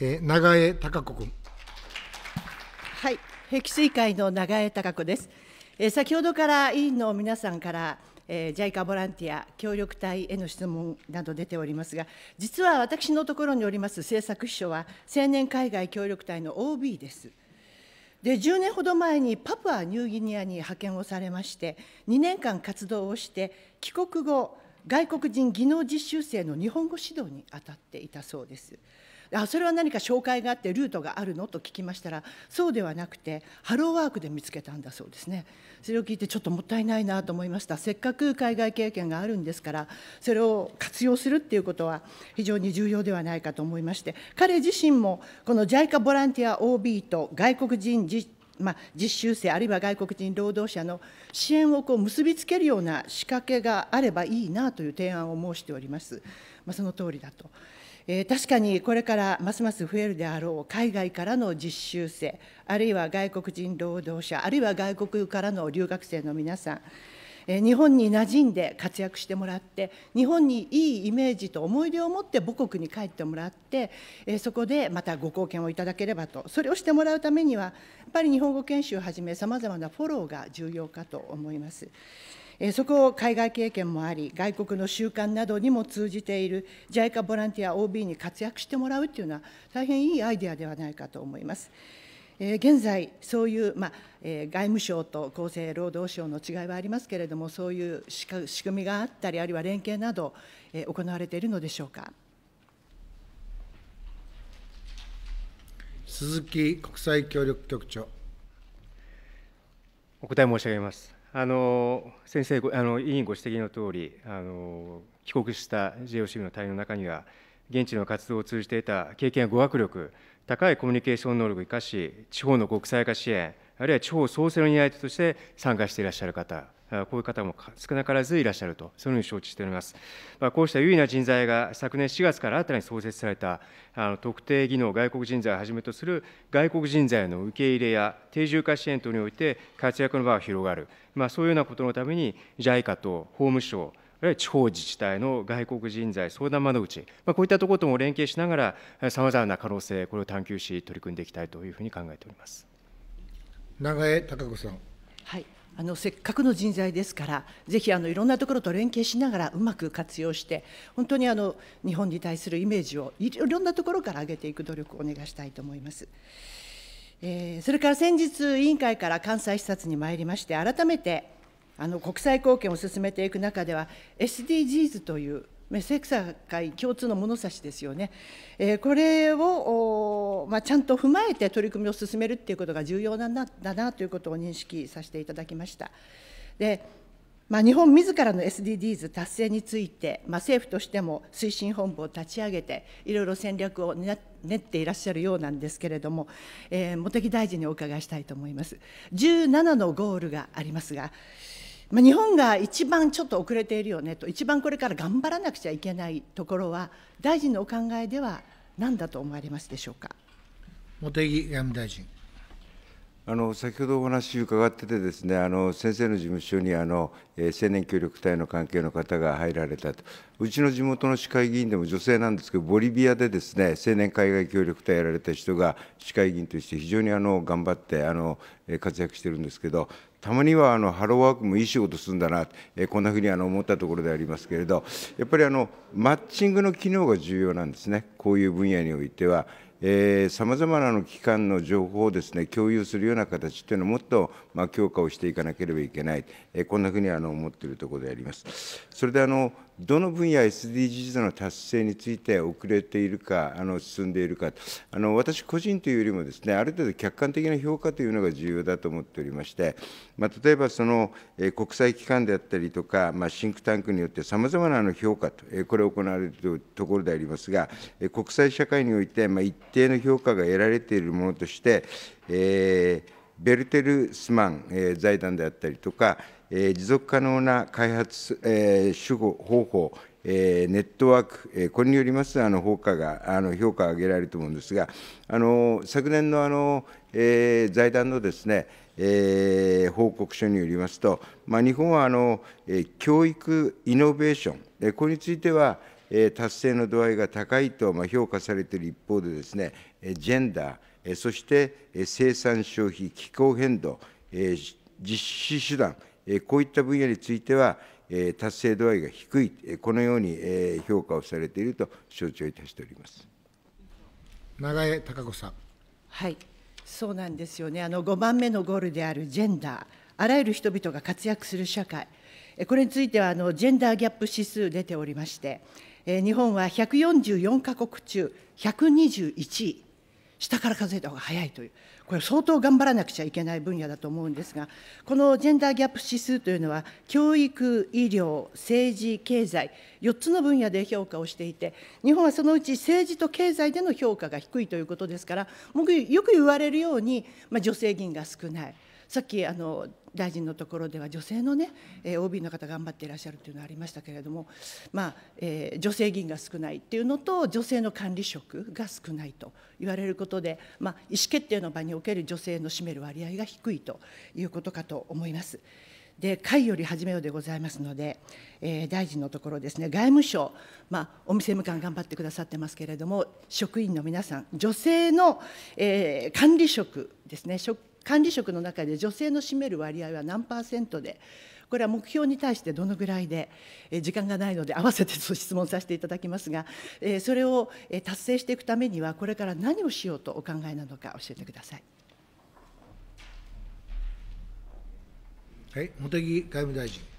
えー、長江貴子君。はい、碧水会の長江貴子です。えー、先ほどから委員の皆さんから、えー、JICA ボランティア協力隊への質問など出ておりますが、実は私のところにおります政策秘書は、青年海外協力隊の OB です。で10年ほど前にパプアニューギニアに派遣をされまして、2年間活動をして、帰国後、外国人技能実習生の日本語指導に当たっていたそうです。あそれは何か紹介があってルートがあるのと聞きましたらそうではなくてハローワークで見つけたんだそうですねそれを聞いてちょっともったいないなと思いましたせっかく海外経験があるんですからそれを活用するっていうことは非常に重要ではないかと思いまして彼自身もこの JICA ボランティア OB と外国人実まあ、実習生あるいは外国人労働者の支援をこう結びつけるような仕掛けがあればいいなという提案を申しております。まあ、その通りだと。えー、確かにこれからますます増えるであろう海外からの実習生、あるいは外国人労働者、あるいは外国からの留学生の皆さん、日本に馴染んで活躍してもらって日本にいいイメージと思い出を持って母国に帰ってもらってそこでまたご貢献をいただければとそれをしてもらうためにはやっぱり日本語研修をはじめさまざまなフォローが重要かと思います。そこを海外経験もあり、外国の習慣などにも通じている JICA ボランティア OB に活躍してもらうというのは、大変いいアイデアではないかと思います。え現在、そういう、まあえ外務省と厚生労働省の違いはありますけれども、そういう仕組みがあったり、あるいは連携など、え行われているのでしょうか。鈴木国際協力局長。お答え申し上げます。あの先生あの、委員ご指摘のとおりあの、帰国した j o c の隊員の中には、現地の活動を通じて得た経験や語学力、高いコミュニケーション能力を生かし、地方の国際化支援、あるいは地方創生の担い手として参加していらっしゃる方、こういう方も少なからずいらっしゃると、そのように承知しております。まあ、こうした優位な人材が昨年4月から新たに創設された、あの特定技能外国人材をはじめとする外国人材の受け入れや定住化支援等において活躍の場が広がる、まあ、そういうようなことのために、JICA と法務省、あるいは地方自治体の外国人材相談窓口、まこういったところとも連携しながら、さまざまな可能性、これを探求し、取り組んでいきたいというふうに考えております永江貴子さん。はいあのせっかくの人材ですから、ぜひあのいろんなところと連携しながらうまく活用して、本当にあの日本に対するイメージをいろんなところから上げていく努力をお願いしたいと思います。えー、それから先日、委員会から関西視察に参りまして、改めてあの国際貢献を進めていく中では、SDGs という世界共通の物差しですよね、えー、これを、まあ、ちゃんと踏まえて取り組みを進めるっていうことが重要なんだなということを認識させていただきました。でまあ、日本自らの SDGs 達成について、まあ、政府としても推進本部を立ち上げて、いろいろ戦略を練っていらっしゃるようなんですけれども、えー、茂木大臣にお伺いしたいと思います。17のゴールがありますが、まあ、日本が一番ちょっと遅れているよねと一番これから頑張らなくちゃいけないところは大臣のお考えでは何だと思われますでしょうか茂木外務大臣あの先ほどお話伺っててですねあの先生の事務所にあの、えー、青年協力隊の関係の方が入られたとうちの地元の市会議員でも女性なんですけどボリビアでですね青年海外協力隊やられた人が市会議員として非常にあの頑張ってあの活躍してるんですけどたまにはあのハローワークもいい仕事するんだな、えー、こんなふうにあの思ったところでありますけれどやっぱりあのマッチングの機能が重要なんですねこういう分野においては。さまざまな機関の情報をですね、共有するような形というのをもっとまあ強化をしていかなければいけない、えこんなふうにあの思っているところであります。それであのどの分野 SDGs の達成について遅れているか、あの進んでいるか、あの私個人というよりもです、ね、ある程度客観的な評価というのが重要だと思っておりまして、まあ、例えばその、え国際機関であったりとか、まあ、シンクタンクによってさまざまなあの評価と、えこれを行われるところでありますが、え国際社会において、まあ、一定定の評価が得られているものとして、えー、ベルテルスマン、えー、財団であったりとか、えー、持続可能な開発、えー、語法法、えー、ネットワーク、えー、これによりますあの評価があの評価を上げられると思うんですが、あの昨年のあの、えー、財団のですね、えー、報告書によりますと、まあ、日本はあの、えー、教育イノベーション、えー、これについては、達成の度合いが高いと評価されている一方でですね、ジェンダー、そして生産消費、気候変動、実施手段、こういった分野については、達成度合いが低い、このように評価をされていると承知をいたしております永江貴子さん。はいそうなんですよねあの5番目のゴールであるジェンダー、あらゆる人々が活躍する社会、これについてはあのジェンダーギャップ指数出ておりまして、日本は144か国中121位、下から数えた方が早いという、これ、相当頑張らなくちゃいけない分野だと思うんですが、このジェンダーギャップ指数というのは、教育、医療、政治、経済、4つの分野で評価をしていて、日本はそのうち政治と経済での評価が低いということですから、僕、よく言われるように、まあ、女性議員が少ない。さっきあの大臣のところでは女性のね、え OB の方頑張っていらっしゃるというのはありましたけれども、まあえー、女性議員が少ないっていうのと女性の管理職が少ないと言われることで、まあ、意思決定の場における女性の占める割合が低いということかと思います。で会より始めようでございますので、えー、大臣のところですね、外務省、まあ、お店務官頑張ってくださってますけれども、職員の皆さん、女性の、えー、管理職ですね、職管理職の中で女性の占める割合は何パーセントでこれは目標に対してどのぐらいで、え時間がないので合わせて質問させていただきますが、えそれを達成していくためにはこれから何をしようとお考えなのか教えてください。はい、茂木外務大臣。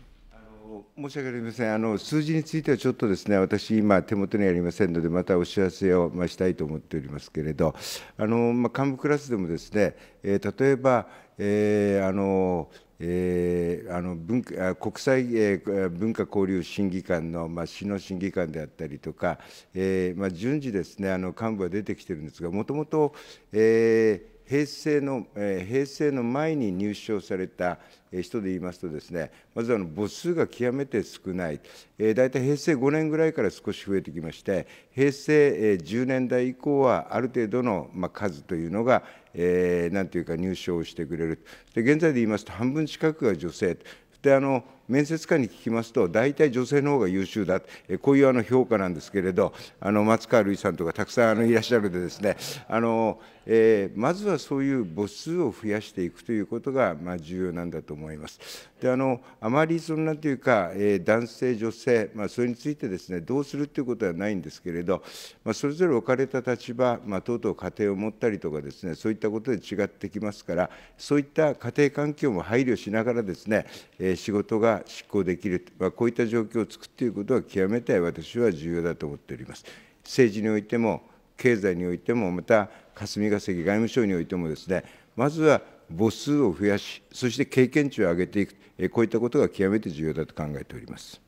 申し訳ありませんあの、数字についてはちょっとですね、私、今、手元にありませんので、またお知らせを、ましたいと思っておりますけれど、あのまあ、幹部クラスでもですね、えー、例えば、えー、あのえー、あの文化国際、えー、文化交流審議官の、まあ、市の審議官であったりとか、えーまあ、順次ですねあの幹部は出てきてるんですがもともと、えー平成の、え平成の前に入賞された人で言いますとですね、まずあの母数が極めて少ない、えー、大体平成5年ぐらいから少し増えてきまして、平成10年代以降はある程度の、ま数というのが、えー、なんていうか入賞をしてくれる、で現在で言いますと半分近くが女性、であの面接官に聞きますと、大体女性の方が優秀だ、えこういうあの評価なんですけれど、あの松川るいさんとかたくさんあのいらっしゃるのでですね、あのえー、まずはそういう母数を増やしていくということが、まあ、重要なんだと思います。であのあまりそのなんていうか、えー、男性、女性、まあ、それについてですねどうするということはないんですけれど、まあ、それぞれ置かれた立場、まあ、とうとう家庭を持ったりとかですねそういったことで違ってきますからそういった家庭環境も配慮しながらですね、えー、仕事がが執行できる、まあ、こういった状況を作っていくことは極めて私は重要だと思っております。政治においても経済においてもまた霞が関外務省においてもですねまずは母数を増やしそして経験値を上げていくこういったことが極めて重要だと考えております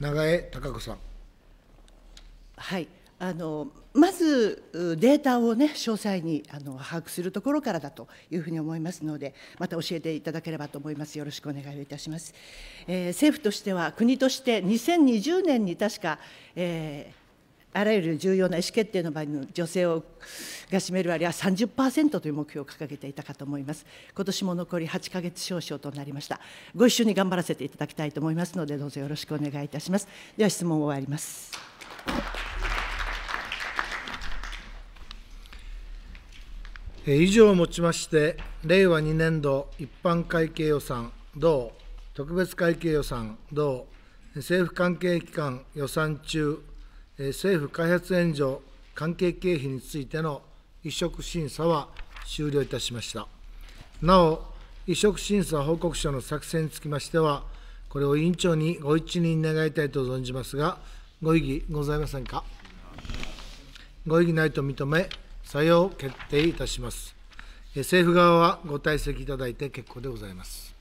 永江貴子さん。はいあのまずデータを、ね、詳細にあの把握するところからだというふうに思いますので、また教えていただければと思います。よろしくお願いいたします。えー、政府としては、国として2020年に確か、えーあらゆる重要な意思決定の場合の女性をが占める割合は30%という目標を掲げていたかと思います。今年も残り8か月少々となりました。ご一緒に頑張らせていただきたいと思いますので、どうぞよろしくお願いいたします。では質問を終わります。以上をもちまして、令和2年度一般会計予算同特別会計予算同政府関係機関予算中、政府開発援助関係経費についての移植審査は終了いたしました。なお、移植審査報告書の作成につきましては、これを委員長にご一任願いたいと存じますが、ご異議ございませんか。ご異議ないと認め、採用決定いたします。政府側はご退席いただいて結構でございます。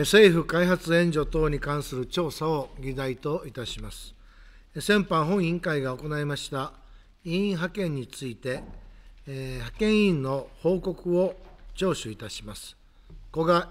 政府開発援助等に関する調査を議題といたします。先般本委員会が行いました委員派遣について、派遣委員の報告を聴取いたします。賀